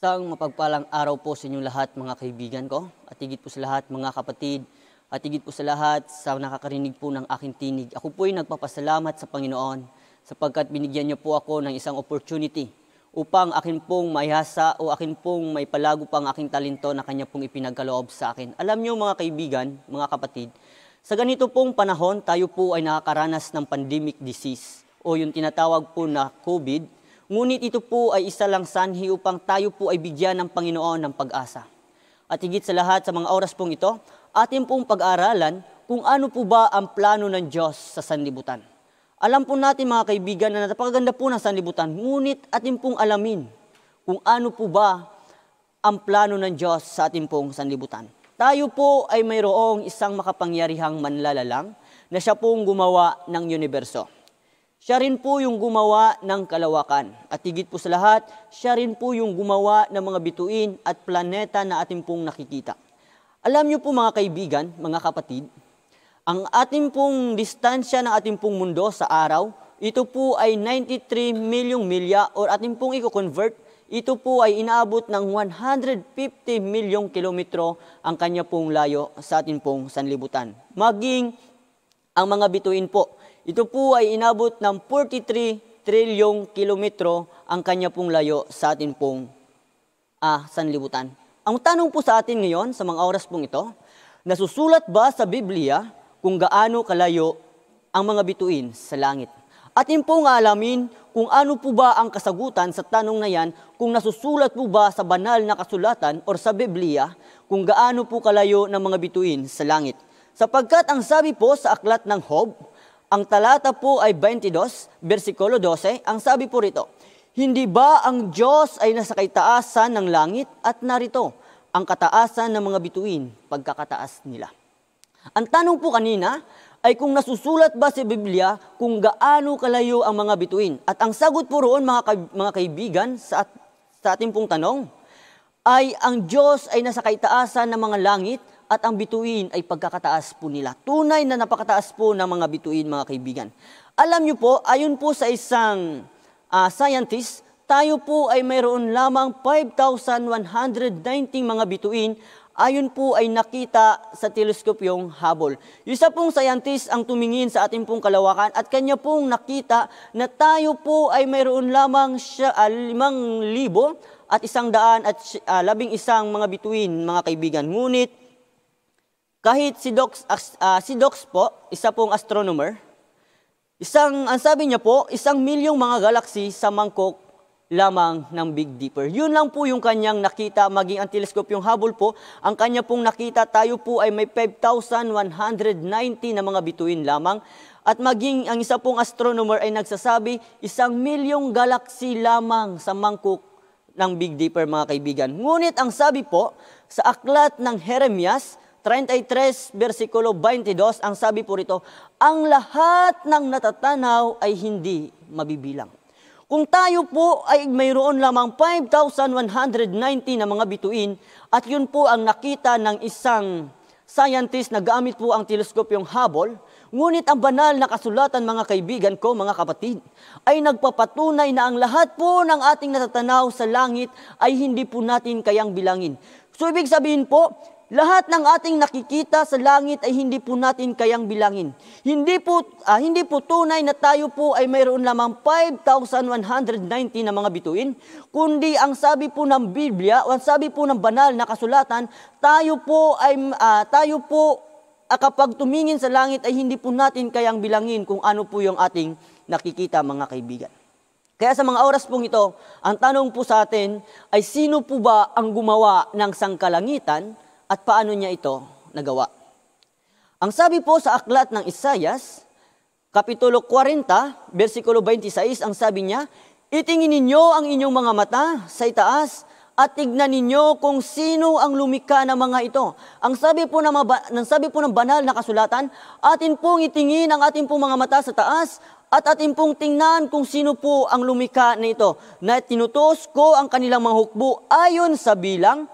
Isang mapagpalang araw po sa inyong lahat mga kaibigan ko at higit po sa lahat mga kapatid at higit po sa lahat sa nakakarinig po ng aking tinig. Ako po ay nagpapasalamat sa Panginoon sapagkat binigyan niyo po ako ng isang opportunity upang akin pong maihasa o akin pong may palago pang aking talento na kanya pong ipinagkaloob sa akin. Alam niyo mga kaibigan, mga kapatid, sa ganito pong panahon tayo po ay nakakaranas ng pandemic disease o yung tinatawag po na COVID Ngunit ito po ay isa lang sanhi upang tayo po ay bigyan ng Panginoon ng pag-asa. At higit sa lahat sa mga oras pong ito, atin pong pag-aralan kung ano po ba ang plano ng Diyos sa sanlibutan. Alam po natin mga kaibigan na napakaganda po ng sanlibutan, ngunit atin pong alamin kung ano po ba ang plano ng Diyos sa atin pong sanlibutan. Tayo po ay mayroong isang makapangyarihang manlalalang na siya pong gumawa ng universo. Siya rin po yung gumawa ng kalawakan. At higit po sa lahat, siya rin po yung gumawa ng mga bituin at planeta na ating pong nakikita. Alam niyo po mga kaibigan, mga kapatid, ang ating pong distansya ng ating pong mundo sa araw, ito po ay 93 milyong milya or ating pong i-convert, ito po ay inaabot ng 150 milyong kilometro ang kanya pong layo sa ating pong sanlibutan. Maging ang mga bituin po ito po ay inabot ng 43 trilyong kilometro ang kanya pong layo sa atin pong ah, sanlibutan. Ang tanong po sa atin ngayon sa mga oras pong ito, nasusulat ba sa Biblia kung gaano kalayo ang mga bituin sa langit? Atin pong alamin kung ano po ba ang kasagutan sa tanong na yan, kung nasusulat po ba sa banal na kasulatan or sa Biblia kung gaano po kalayo ng mga bituin sa langit. Sapagkat ang sabi po sa aklat ng Hob, ang talata po ay 22, versikulo 12. Ang sabi po rito, Hindi ba ang Diyos ay nasa kaitaasan ng langit at narito ang kataasan ng mga bituin pagkakataas nila? Ang tanong po kanina ay kung nasusulat ba sa si Biblia kung gaano kalayo ang mga bituin. At ang sagot po roon mga, ka- mga kaibigan sa, at- sa ating pong tanong ay ang Diyos ay nasa kaitaasan ng mga langit at ang bituin ay pagkakataas po nila. Tunay na napakataas po ng mga bituin mga kaibigan. Alam niyo po, ayon po sa isang uh, scientist, tayo po ay mayroon lamang 5,190 mga bituin ayon po ay nakita sa teleskopyong Hubble. Yung isa pong scientist ang tumingin sa ating pong kalawakan at kanya pong nakita na tayo po ay mayroon lamang 5,000 ah, at isang daan at ah, labing isang mga bituin, mga kaibigan. Ngunit kahit si Doc, uh, ah, si Doc po, isa pong astronomer, isang, ang sabi niya po, isang milyong mga galaxy sa mangkok lamang ng Big Dipper. Yun lang po yung kanyang nakita, maging ang teleskopyong Hubble po, ang kanya pong nakita, tayo po ay may 5,190 na mga bituin lamang. At maging ang isa pong astronomer ay nagsasabi, isang milyong galaxy lamang sa mangkok ng Big Dipper mga kaibigan. Ngunit ang sabi po, sa aklat ng Jeremias, 33 versikulo 22, ang sabi po rito, ang lahat ng natatanaw ay hindi mabibilang. Kung tayo po ay mayroon lamang 5,190 na mga bituin at yun po ang nakita ng isang scientist na gamit po ang teleskopyong Hubble, ngunit ang banal na kasulatan mga kaibigan ko, mga kapatid, ay nagpapatunay na ang lahat po ng ating natatanaw sa langit ay hindi po natin kayang bilangin. So ibig sabihin po, lahat ng ating nakikita sa langit ay hindi po natin kayang bilangin. Hindi po, ah, hindi po tunay na tayo po ay mayroon lamang 5,190 na mga bituin, kundi ang sabi po ng Biblia, o ang sabi po ng banal na kasulatan, tayo po ay ah, tayo po ah, kapag tumingin sa langit ay hindi po natin kayang bilangin kung ano po yung ating nakikita mga kaibigan. Kaya sa mga oras pong ito, ang tanong po sa atin ay sino po ba ang gumawa ng sangkalangitan at paano niya ito nagawa. Ang sabi po sa aklat ng Isayas, Kapitulo 40, versikulo 26, ang sabi niya, Itingin ninyo ang inyong mga mata sa itaas at tignan ninyo kung sino ang lumika ng mga ito. Ang sabi po ng, ng, sabi po ng banal na kasulatan, atin pong itingin ang atin pong mga mata sa taas at atin pong tingnan kung sino po ang lumika na ito na tinutos ko ang kanilang mga hukbo ayon sa bilang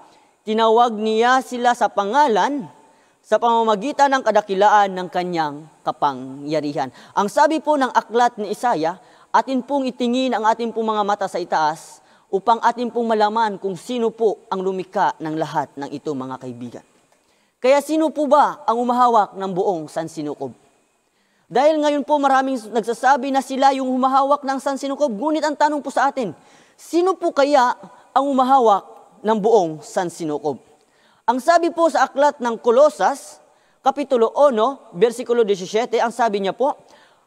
tinawag niya sila sa pangalan sa pamamagitan ng kadakilaan ng kanyang kapangyarihan. Ang sabi po ng aklat ni Isaya, atin pong itingin ang ating pong mga mata sa itaas upang atin pong malaman kung sino po ang lumika ng lahat ng ito mga kaibigan. Kaya sino po ba ang umahawak ng buong sansinukob? Dahil ngayon po maraming nagsasabi na sila yung humahawak ng sansinukob, ngunit ang tanong po sa atin, sino po kaya ang umahawak ng buong sansinukob. Ang sabi po sa aklat ng Kolosas, Kapitulo 1, versikulo 17, ang sabi niya po,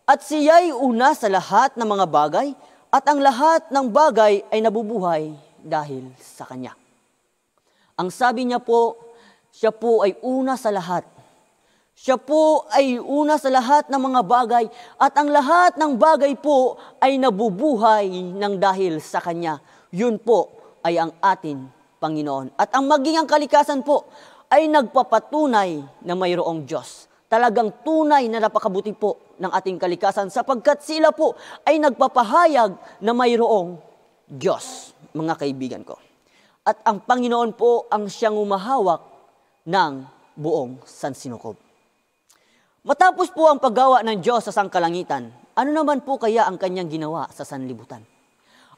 At siya'y una sa lahat ng mga bagay, at ang lahat ng bagay ay nabubuhay dahil sa Kanya. Ang sabi niya po, siya po ay una sa lahat. Siya po ay una sa lahat ng mga bagay at ang lahat ng bagay po ay nabubuhay ng dahil sa Kanya. Yun po ay ang atin Panginoon. At ang maging ang kalikasan po ay nagpapatunay na mayroong Diyos. Talagang tunay na napakabuti po ng ating kalikasan sapagkat sila po ay nagpapahayag na mayroong Diyos, mga kaibigan ko. At ang Panginoon po ang siyang umahawak ng buong sansinukob. Matapos po ang paggawa ng Diyos sa sangkalangitan, ano naman po kaya ang kanyang ginawa sa sanlibutan?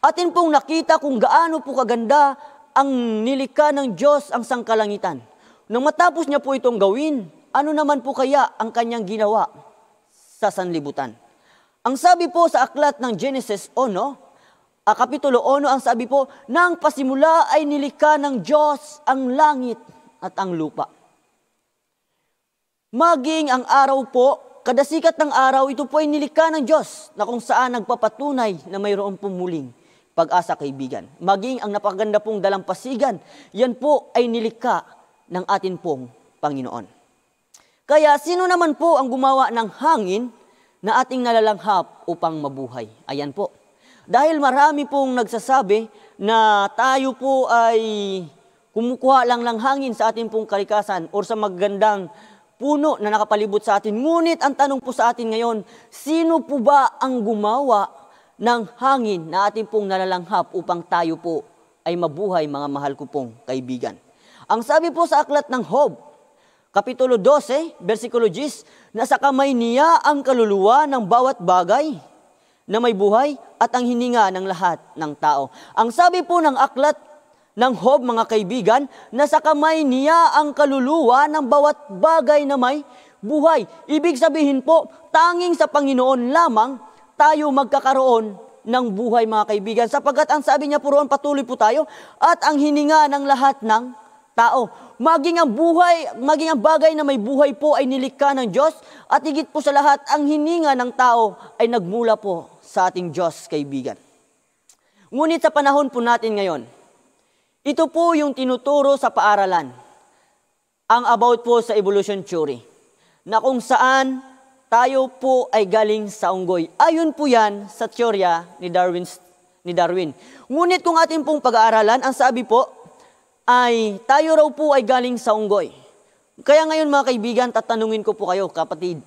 Atin pong nakita kung gaano po kaganda ang nilikha ng Diyos ang sangkalangitan. Nang matapos niya po itong gawin, ano naman po kaya ang kanyang ginawa sa sanlibutan? Ang sabi po sa aklat ng Genesis 1, a ah, kapitulo 1, ang sabi po, Nang pasimula ay nilikha ng Diyos ang langit at ang lupa. Maging ang araw po, kada sikat ng araw, ito po ay nilikha ng Diyos na kung saan nagpapatunay na mayroon pumuling pag-asa kaibigan. Maging ang napakaganda pong dalampasigan, yan po ay nilika ng atin pong Panginoon. Kaya sino naman po ang gumawa ng hangin na ating nalalanghap upang mabuhay? Ayan po. Dahil marami pong nagsasabi na tayo po ay kumukuha lang ng hangin sa ating pong kalikasan o sa magandang puno na nakapalibot sa atin. Ngunit ang tanong po sa atin ngayon, sino po ba ang gumawa ng hangin na ating pong nalalanghap upang tayo po ay mabuhay mga mahal ko pong kaibigan. Ang sabi po sa aklat ng Hob, Kapitulo 12, versikulo 10, Nasa kamay niya ang kaluluwa ng bawat bagay na may buhay at ang hininga ng lahat ng tao. Ang sabi po ng aklat ng Hob, mga kaibigan, nasa kamay niya ang kaluluwa ng bawat bagay na may buhay. Ibig sabihin po, tanging sa Panginoon lamang tayo magkakaroon ng buhay mga kaibigan. Sapagkat ang sabi niya po patuloy po tayo, at ang hininga ng lahat ng tao. Maging ang buhay, maging ang bagay na may buhay po ay nilikha ng Diyos at higit po sa lahat ang hininga ng tao ay nagmula po sa ating Diyos, kaibigan. Ngunit sa panahon po natin ngayon, ito po yung tinuturo sa paaralan ang about po sa evolution theory na kung saan tayo po ay galing sa unggoy. Ayon po yan sa teorya ni Darwin. Ni Darwin. Ngunit kung ating pong pag-aaralan, ang sabi po ay tayo raw po ay galing sa unggoy. Kaya ngayon mga kaibigan, tatanungin ko po kayo, kapatid,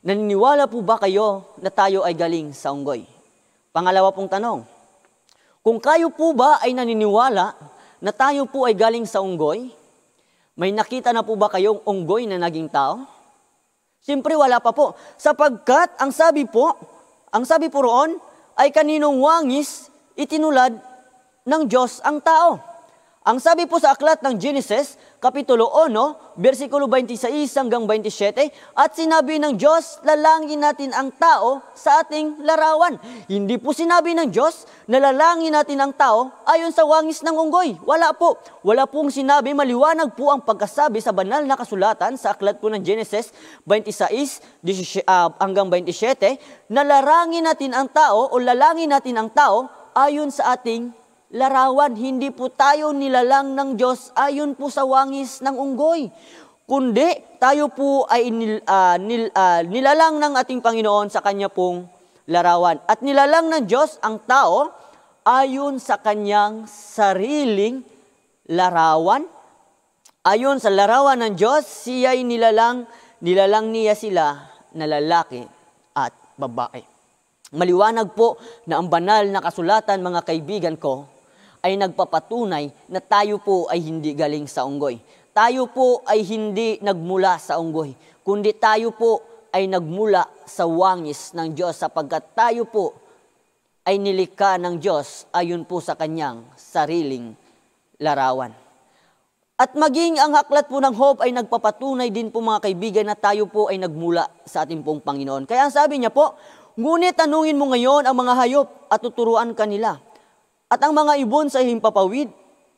naniniwala po ba kayo na tayo ay galing sa unggoy? Pangalawa pong tanong, kung kayo po ba ay naniniwala na tayo po ay galing sa unggoy, may nakita na po ba kayong unggoy na naging tao? Siyempre wala pa po. Sapagkat ang sabi po, ang sabi po roon ay kaninong wangis itinulad ng Diyos ang tao. Ang sabi po sa aklat ng Genesis, Kapitulo 1, versikulo 26 hanggang 27, At sinabi ng Diyos, lalangin natin ang tao sa ating larawan. Hindi po sinabi ng Diyos na lalangin natin ang tao ayon sa wangis ng unggoy. Wala po. Wala pong sinabi, maliwanag po ang pagkasabi sa banal na kasulatan sa aklat po ng Genesis 26 uh, ah, hanggang 27, na larangin natin ang tao o lalangin natin ang tao ayon sa ating larawan, hindi po tayo nilalang ng Diyos ayon po sa wangis ng unggoy. Kundi tayo po ay nil, uh, nil, uh, nilalang ng ating Panginoon sa kanya pong larawan. At nilalang ng Diyos ang tao ayon sa kanyang sariling larawan. Ayon sa larawan ng Diyos, siya'y nilalang, nilalang niya sila na lalaki at babae. Maliwanag po na ang banal na kasulatan, mga kaibigan ko, ay nagpapatunay na tayo po ay hindi galing sa unggoy. Tayo po ay hindi nagmula sa unggoy, kundi tayo po ay nagmula sa wangis ng Diyos sapagkat tayo po ay nilikha ng Diyos ayon po sa kanyang sariling larawan. At maging ang haklat po ng Hope ay nagpapatunay din po mga kaibigan na tayo po ay nagmula sa ating pong Panginoon. Kaya ang sabi niya po, Ngunit tanungin mo ngayon ang mga hayop at tuturuan kanila at ang mga ibon sa himpapawid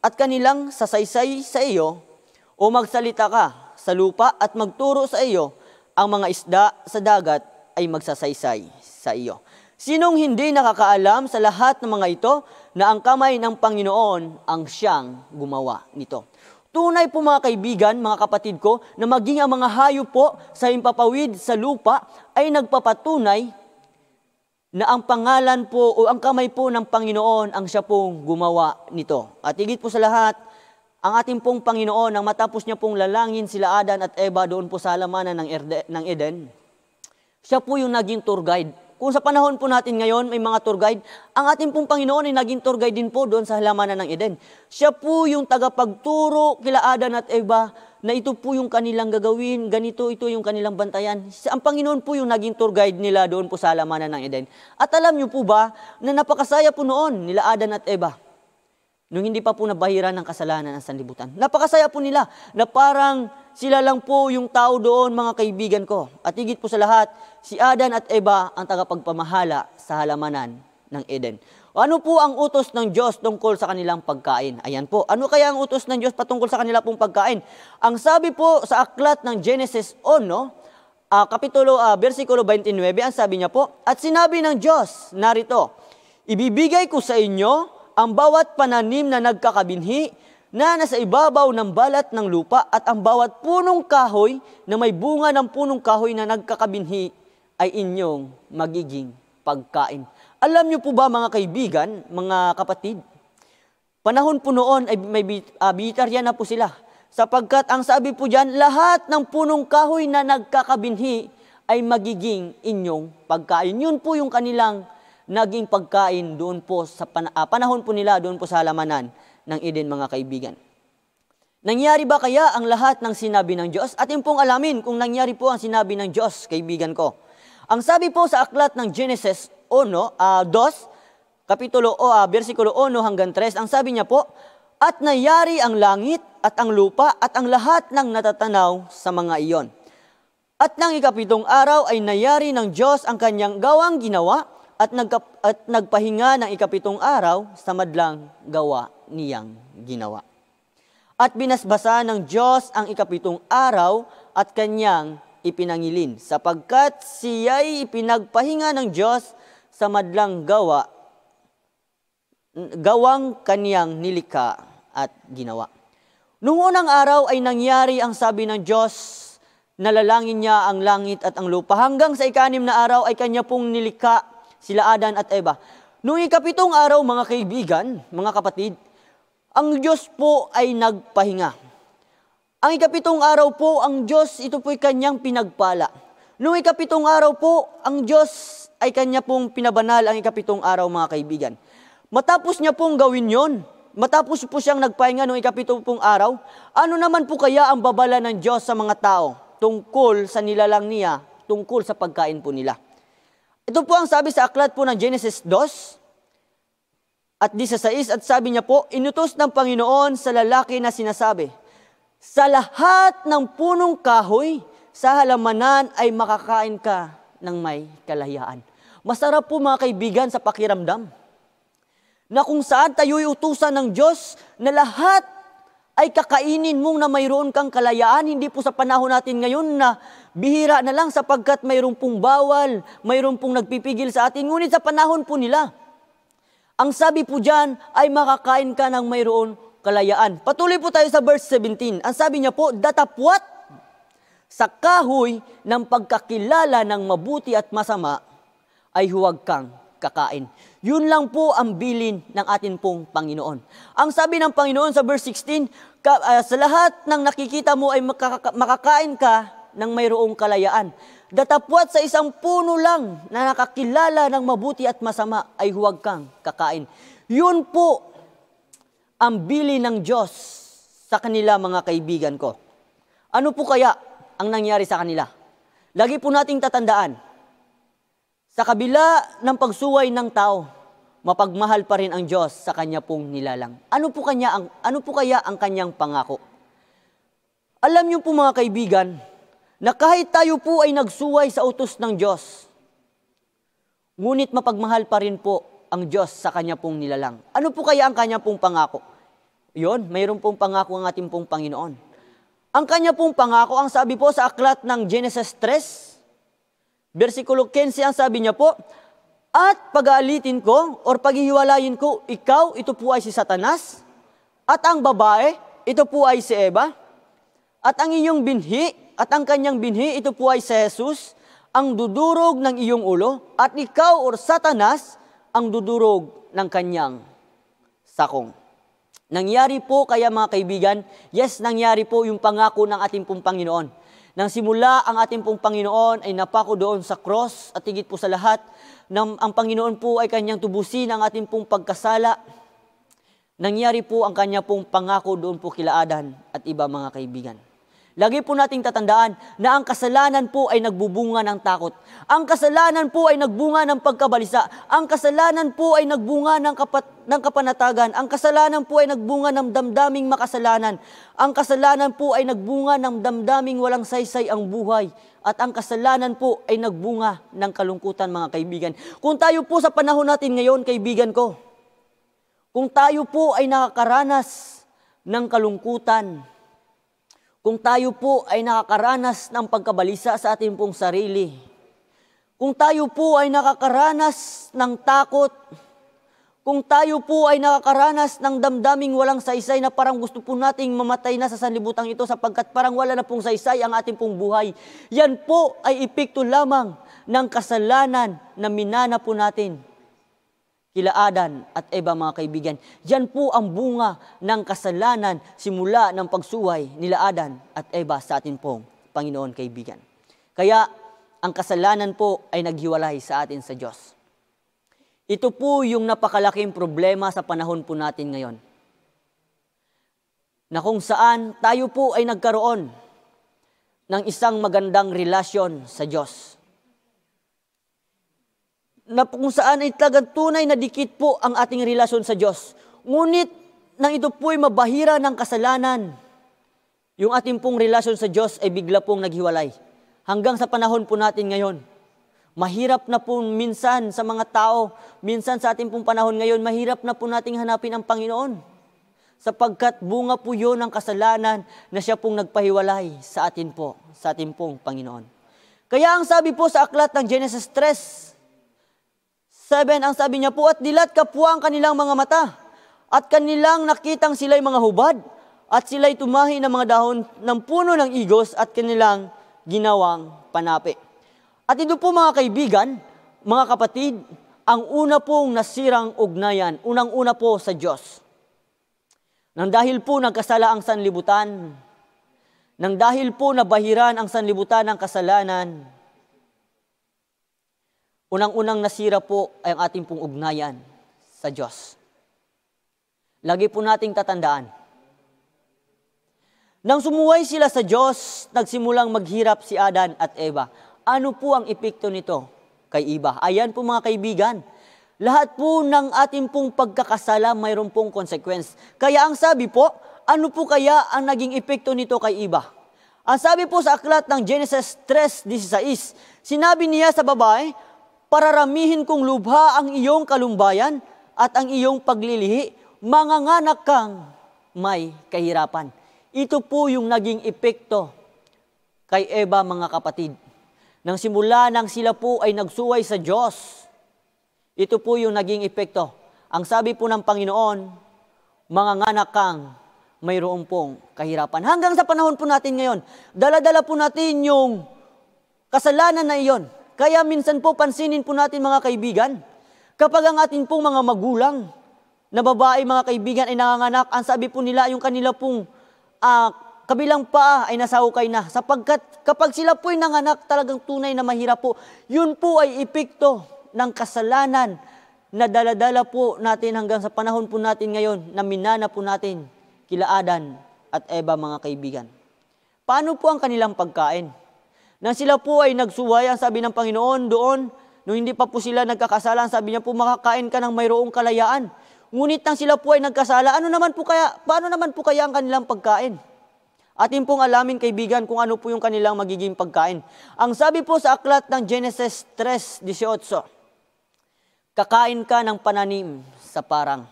at kanilang sasaysay sa iyo o magsalita ka sa lupa at magturo sa iyo ang mga isda sa dagat ay magsasaysay sa iyo. Sinong hindi nakakaalam sa lahat ng mga ito na ang kamay ng Panginoon ang siyang gumawa nito? Tunay po mga kaibigan, mga kapatid ko, na maging ang mga hayop po sa himpapawid sa lupa ay nagpapatunay na ang pangalan po o ang kamay po ng Panginoon ang siya pong gumawa nito. At higit po sa lahat, ang ating pong Panginoon, nang matapos niya pong lalangin sila Adan at Eva doon po sa halamanan ng Eden, siya po yung naging tour guide kung sa panahon po natin ngayon, may mga tour guide, ang ating pong Panginoon ay naging tour guide din po doon sa halamanan ng Eden. Siya po yung tagapagturo kila Adan at Eva na ito po yung kanilang gagawin, ganito ito yung kanilang bantayan. Ang Panginoon po yung naging tour guide nila doon po sa halamanan ng Eden. At alam niyo po ba na napakasaya po noon nila Adan at Eva nung hindi pa po nabahira ng kasalanan ang sanlibutan. Napakasaya po nila na parang sila lang po yung tao doon, mga kaibigan ko. At higit po sa lahat, si Adan at Eva ang tagapagpamahala sa halamanan ng Eden. Ano po ang utos ng Diyos tungkol sa kanilang pagkain? Ayan po. Ano kaya ang utos ng Diyos patungkol sa kanila pong pagkain? Ang sabi po sa aklat ng Genesis 1, no? Uh, kapitulo, uh, versikulo 29, ang sabi niya po, At sinabi ng Diyos, narito, Ibibigay ko sa inyo ang bawat pananim na nagkakabinhi na nasa ibabaw ng balat ng lupa at ang bawat punong kahoy na may bunga ng punong kahoy na nagkakabinhi ay inyong magiging pagkain. Alam niyo po ba mga kaibigan, mga kapatid, panahon po noon ay may uh, ah, bitarya na po sila. Sapagkat ang sabi po dyan, lahat ng punong kahoy na nagkakabinhi ay magiging inyong pagkain. Yun po yung kanilang naging pagkain doon po sa pan- uh, ah, panahon po nila doon po sa halamanan ng Eden mga kaibigan. Nangyari ba kaya ang lahat ng sinabi ng Diyos? Atin pong alamin kung nangyari po ang sinabi ng Diyos, kaibigan ko. Ang sabi po sa aklat ng Genesis 1, uh, 2, kapitulo o uh, ah, bersikulo 1 hanggang 3, ang sabi niya po, At nayari ang langit at ang lupa at ang lahat ng natatanaw sa mga iyon. At nang ikapitong araw ay nayari ng Diyos ang kanyang gawang ginawa at, nagkap, at nagpahinga ng ikapitong araw sa madlang gawa niyang ginawa. At binasbasa ng Diyos ang ikapitong araw at kanyang ipinangilin sapagkat siya'y ipinagpahinga ng Diyos sa madlang gawa gawang kaniyang nilika at ginawa. Noong unang araw ay nangyari ang sabi ng Diyos nalalangin niya ang langit at ang lupa. Hanggang sa ikanim na araw ay kanya pong nilika sila Adan at Eva. Noong ikapitong araw, mga kaibigan, mga kapatid, ang Diyos po ay nagpahinga. Ang ikapitong araw po, ang Diyos, ito po'y kanyang pinagpala. Noong ikapitong araw po, ang Diyos ay kanya pong pinabanal ang ikapitong araw, mga kaibigan. Matapos niya pong gawin yon, matapos po siyang nagpahinga noong ikapitong pong araw, ano naman po kaya ang babala ng Diyos sa mga tao tungkol sa nilalang niya, tungkol sa pagkain po nila? Ito po ang sabi sa aklat po ng Genesis 2 at 16 at sabi niya po, inutos ng Panginoon sa lalaki na sinasabi, sa lahat ng punong kahoy sa halamanan ay makakain ka ng may kalayaan. Masarap po mga kaibigan sa pakiramdam na kung saan tayo'y utusan ng Diyos na lahat ay kakainin mong na mayroon kang kalayaan, hindi po sa panahon natin ngayon na Bihira na lang sapagkat mayroon pong bawal, mayroon pong nagpipigil sa atin. Ngunit sa panahon po nila, ang sabi po dyan ay makakain ka ng mayroon kalayaan. Patuloy po tayo sa verse 17. Ang sabi niya po, datapwat sa kahoy ng pagkakilala ng mabuti at masama ay huwag kang kakain. Yun lang po ang bilin ng atin pong Panginoon. Ang sabi ng Panginoon sa verse 16, ah, sa lahat ng nakikita mo ay makaka- makakain ka ng mayroong kalayaan. Datapwat sa isang puno lang na nakakilala ng mabuti at masama ay huwag kang kakain. Yun po ang bili ng Diyos sa kanila mga kaibigan ko. Ano po kaya ang nangyari sa kanila? Lagi po nating tatandaan, sa kabila ng pagsuway ng tao, mapagmahal pa rin ang Diyos sa kanya pong nilalang. Ano po, kanya ang, ano po kaya ang kanyang pangako? Alam niyo po mga kaibigan, na kahit tayo po ay nagsuway sa utos ng Diyos, ngunit mapagmahal pa rin po ang Diyos sa kanya pong nilalang. Ano po kaya ang kanya pong pangako? Yon, mayroon pong pangako ang ating pong Panginoon. Ang kanya pong pangako, ang sabi po sa aklat ng Genesis 3, versikulo 15, ang sabi niya po, At pag-aalitin ko or paghihiwalayin ko, ikaw, ito po ay si Satanas, at ang babae, ito po ay si Eva, at ang inyong binhi, at ang kanyang binhi, ito po ay si Jesus, ang dudurog ng iyong ulo, at ikaw or satanas ang dudurog ng kanyang sakong. Nangyari po kaya mga kaibigan, yes, nangyari po yung pangako ng ating pong Panginoon. Nang simula ang ating pong Panginoon ay napako doon sa cross at higit po sa lahat, nang ang Panginoon po ay kanyang tubusin ang ating pong pagkasala, nangyari po ang kanya pong pangako doon po kila Adan at iba mga kaibigan. Lagi po nating tatandaan na ang kasalanan po ay nagbubunga ng takot. Ang kasalanan po ay nagbunga ng pagkabalisa. Ang kasalanan po ay nagbunga ng, kapat, ng kapanatagan. Ang kasalanan po ay nagbunga ng damdaming makasalanan. Ang kasalanan po ay nagbunga ng damdaming walang saysay ang buhay. At ang kasalanan po ay nagbunga ng kalungkutan mga kaibigan. Kung tayo po sa panahon natin ngayon kaibigan ko, kung tayo po ay nakakaranas ng kalungkutan, kung tayo po ay nakakaranas ng pagkabalisa sa ating pong sarili, kung tayo po ay nakakaranas ng takot, kung tayo po ay nakakaranas ng damdaming walang saysay na parang gusto po nating mamatay na sa sanlibutan ito sapagkat parang wala na pong saysay ang ating pong buhay, yan po ay epekto lamang ng kasalanan na minana po natin kila Adan at Eva mga kaibigan. Yan po ang bunga ng kasalanan simula ng pagsuway nila Adan at Eva sa atin pong Panginoon kaibigan. Kaya ang kasalanan po ay naghiwalay sa atin sa Diyos. Ito po yung napakalaking problema sa panahon po natin ngayon. Na kung saan tayo po ay nagkaroon ng isang magandang relasyon sa Diyos na kung saan ay talagang tunay na dikit po ang ating relasyon sa Diyos. Ngunit nang ito po'y mabahira ng kasalanan, yung ating pong relasyon sa Diyos ay bigla pong naghiwalay. Hanggang sa panahon po natin ngayon, mahirap na po minsan sa mga tao, minsan sa ating pong panahon ngayon, mahirap na po nating hanapin ang Panginoon. Sapagkat bunga po yon ng kasalanan na siya pong nagpahiwalay sa atin po, sa ating pong Panginoon. Kaya ang sabi po sa aklat ng Genesis 3, 7, ang sabi niya po, at dilat kapwa ang kanilang mga mata, at kanilang nakitang sila'y mga hubad, at sila'y tumahi ng mga dahon ng puno ng igos at kanilang ginawang panapi. At ito po mga kaibigan, mga kapatid, ang una pong nasirang ugnayan, unang-una po sa Diyos. Nang dahil po nagkasala ang sanlibutan, nang dahil po nabahiran ang sanlibutan ng kasalanan, Unang-unang nasira po ay ang ating pong ugnayan sa Diyos. Lagi po nating tatandaan. Nang sumuway sila sa Diyos, nagsimulang maghirap si Adan at Eva. Ano po ang epekto nito kay iba? Ayan po mga kaibigan, lahat po ng ating pong pagkakasala mayroon pong consequence. Kaya ang sabi po, ano po kaya ang naging epekto nito kay iba? Ang sabi po sa aklat ng Genesis 3.16, sinabi niya sa babae, pararamihin kong lubha ang iyong kalumbayan at ang iyong paglilihi, manganganak kang may kahirapan. Ito po yung naging epekto kay Eva mga kapatid. Nang simula nang sila po ay nagsuway sa Diyos, ito po yung naging epekto. Ang sabi po ng Panginoon, manganganak kang mayroon pong kahirapan. Hanggang sa panahon po natin ngayon, daladala po natin yung kasalanan na iyon. Kaya minsan po pansinin po natin mga kaibigan, kapag ang atin pong mga magulang na babae mga kaibigan ay nanganganak, ang sabi po nila yung kanila pong uh, kabilang paa ay nasaukay na sapagkat kapag sila po'y nanganak talagang tunay na mahirap po, yun po ay epekto ng kasalanan na daladala po natin hanggang sa panahon po natin ngayon na minana po natin kila Adan at Eva mga kaibigan. Paano po ang kanilang pagkain? Nang sila po ay nagsuway, sabi ng Panginoon doon, nung hindi pa po sila nagkakasala, sabi niya po, makakain ka ng mayroong kalayaan. Ngunit nang sila po ay nagkasala, ano naman po kaya, paano naman po kaya ang kanilang pagkain? Atin pong alamin kaibigan kung ano po yung kanilang magiging pagkain. Ang sabi po sa aklat ng Genesis 3.18, Kakain ka ng pananim sa parang.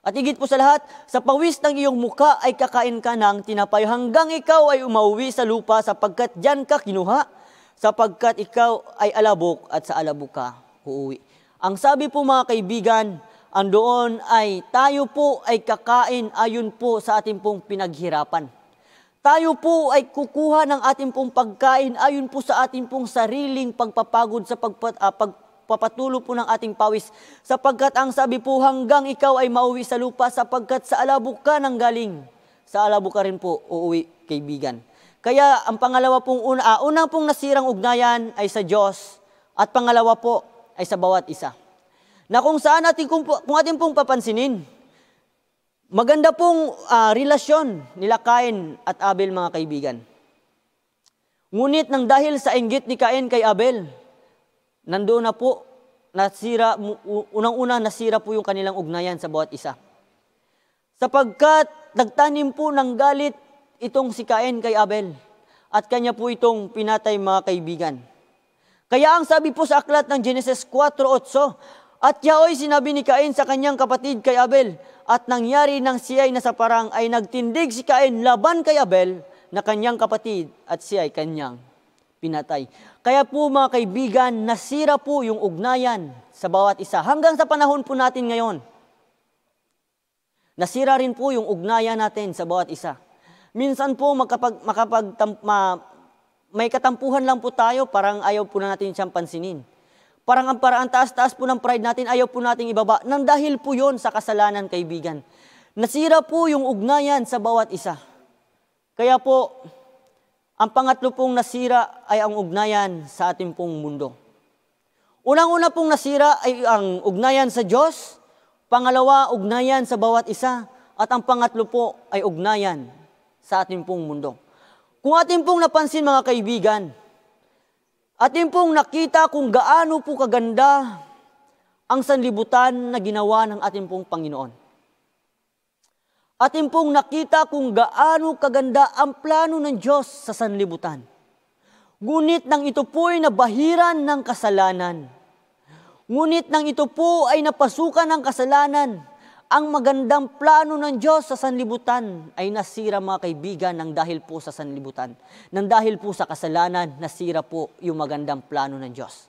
At higit po sa lahat, sa pawis ng iyong muka ay kakain ka ng tinapay hanggang ikaw ay umauwi sa lupa sapagkat diyan ka kinuha, sapagkat ikaw ay alabok at sa alabok ka uuwi. Ang sabi po mga kaibigan, ang doon ay tayo po ay kakain ayon po sa ating pong pinaghirapan. Tayo po ay kukuha ng ating pong pagkain ayon po sa ating pong sariling pagpapagod sa pagpa, uh, pag, papatulo po ng ating pawis. Sapagkat ang sabi po hanggang ikaw ay mauwi sa lupa sapagkat sa alabok ka nang galing. Sa alabok ka rin po uuwi kaibigan. Kaya ang pangalawa pong una, ah, unang pong nasirang ugnayan ay sa Diyos at pangalawa po ay sa bawat isa. Na kung saan atin kung, kung atin pong papansinin, maganda pong ah, relasyon nila Cain at Abel mga kaibigan. Ngunit nang dahil sa inggit ni Cain kay Abel, nandoon na po, nasira, unang-una nasira po yung kanilang ugnayan sa bawat isa. Sapagkat nagtanim po ng galit itong si Cain kay Abel at kanya po itong pinatay mga kaibigan. Kaya ang sabi po sa aklat ng Genesis 4.8, At yaoy sinabi ni Cain sa kanyang kapatid kay Abel, at nangyari nang siya ay nasa parang ay nagtindig si Cain laban kay Abel na kanyang kapatid at siya ay kanyang pinatay. Kaya po mga kaibigan, nasira po yung ugnayan sa bawat isa hanggang sa panahon po natin ngayon. Nasira rin po yung ugnayan natin sa bawat isa. Minsan po makapag, makapag ma, may katampuhan lang po tayo, parang ayaw po na natin siyang pansinin. Parang ang paraan taas-taas po ng pride natin, ayaw po nating ibaba. Nang dahil po yon sa kasalanan, kaibigan. Nasira po yung ugnayan sa bawat isa. Kaya po, ang pangatlo pong nasira ay ang ugnayan sa ating pong mundo. Unang-una pong nasira ay ang ugnayan sa Diyos, pangalawa, ugnayan sa bawat isa, at ang pangatlo po ay ugnayan sa ating pong mundo. Kung ating pong napansin mga kaibigan, ating pong nakita kung gaano po kaganda ang sanlibutan na ginawa ng ating pong Panginoon. Atin pong nakita kung gaano kaganda ang plano ng Diyos sa sanlibutan. Ngunit nang ito po ay nabahiran ng kasalanan. Ngunit nang ito po ay napasukan ng kasalanan, ang magandang plano ng Diyos sa sanlibutan ay nasira mga kaibigan nang dahil po sa sanlibutan. Nang dahil po sa kasalanan, nasira po yung magandang plano ng Diyos.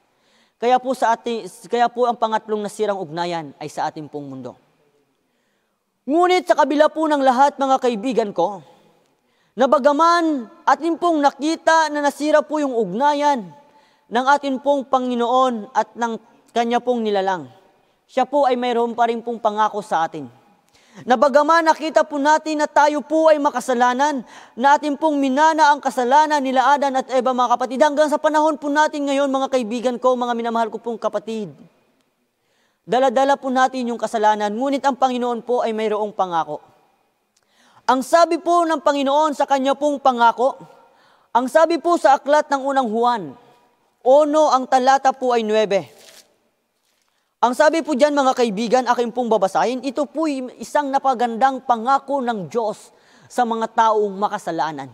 Kaya po sa ating kaya po ang pangatlong nasirang ugnayan ay sa ating pong mundo. Ngunit sa kabila po ng lahat mga kaibigan ko, na bagaman atin pong nakita na nasira po yung ugnayan ng atin pong Panginoon at ng Kanya pong nilalang, siya po ay mayroon pa rin pong pangako sa atin. Na bagaman nakita po natin na tayo po ay makasalanan, na atin pong minana ang kasalanan nila Adan at Eva mga kapatid, hanggang sa panahon po natin ngayon mga kaibigan ko, mga minamahal ko pong kapatid, Daladala po natin yung kasalanan, ngunit ang Panginoon po ay mayroong pangako. Ang sabi po ng Panginoon sa kanya pong pangako, ang sabi po sa aklat ng unang Juan, Ono ang talata po ay 9. Ang sabi po dyan mga kaibigan, akin pong babasahin, ito po isang napagandang pangako ng Diyos sa mga taong makasalanan.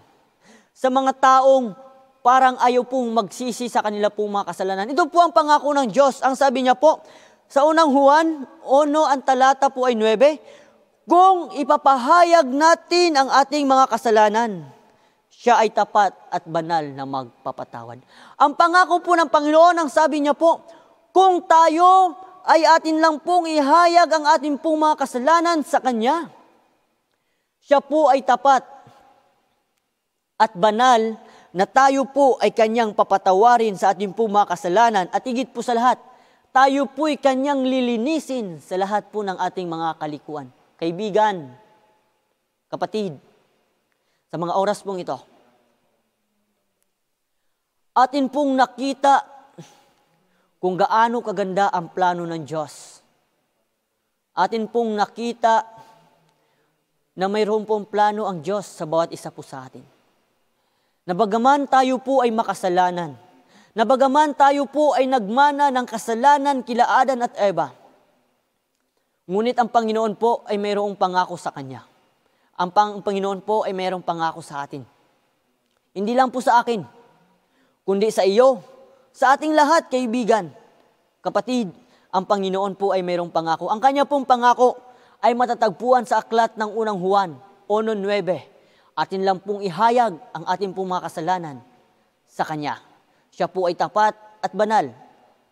Sa mga taong parang ayaw pong magsisi sa kanila pong mga kasalanan. Ito po ang pangako ng Diyos. Ang sabi niya po, sa unang Juan, ono ang talata po ay 9, kung ipapahayag natin ang ating mga kasalanan, siya ay tapat at banal na magpapatawad. Ang pangako po ng Panginoon, ang sabi niya po, kung tayo ay atin lang pong ihayag ang ating pong mga kasalanan sa Kanya, siya po ay tapat at banal na tayo po ay kanyang papatawarin sa ating pong mga kasalanan at igit po sa lahat, tayo po'y kanyang lilinisin sa lahat po ng ating mga kalikuan. Kaibigan, kapatid, sa mga oras pong ito, atin pong nakita kung gaano kaganda ang plano ng Diyos. Atin pong nakita na mayroon pong plano ang Diyos sa bawat isa po sa atin. Na bagaman tayo po ay makasalanan, na bagaman tayo po ay nagmana ng kasalanan kila Adan at Eva, ngunit ang Panginoon po ay mayroong pangako sa Kanya. Ang, pang, ang Panginoon po ay mayroong pangako sa atin. Hindi lang po sa akin, kundi sa iyo, sa ating lahat, kaibigan, kapatid, ang Panginoon po ay mayroong pangako. Ang Kanya pong pangako ay matatagpuan sa aklat ng unang Juan, Ono 9. Atin lang pong ihayag ang ating pong mga kasalanan sa Kanya. Siya po ay tapat at banal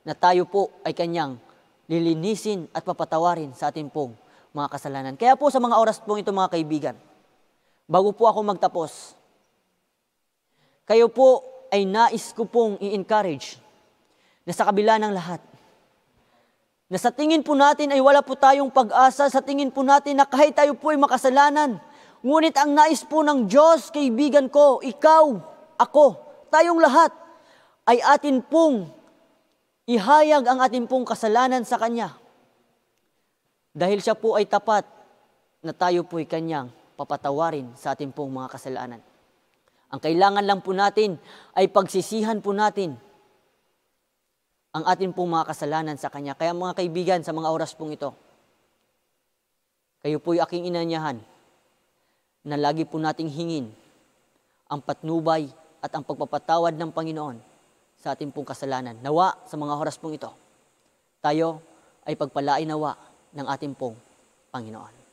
na tayo po ay kanyang lilinisin at papatawarin sa ating pong mga kasalanan. Kaya po sa mga oras pong ito mga kaibigan, bago po ako magtapos, kayo po ay nais ko pong i-encourage na sa kabila ng lahat, na sa tingin po natin ay wala po tayong pag-asa, sa tingin po natin na kahit tayo po ay makasalanan, ngunit ang nais po ng Diyos, kaibigan ko, ikaw, ako, tayong lahat, ay atin pong ihayag ang atin pong kasalanan sa Kanya. Dahil siya po ay tapat na tayo po'y Kanyang papatawarin sa atin pong mga kasalanan. Ang kailangan lang po natin ay pagsisihan po natin ang atin pong mga kasalanan sa Kanya. Kaya mga kaibigan, sa mga oras pong ito, kayo po'y aking inanyahan na lagi po nating hingin ang patnubay at ang pagpapatawad ng Panginoon sa ating pong kasalanan. Nawa sa mga oras pong ito, tayo ay pagpalain nawa ng ating pong Panginoon.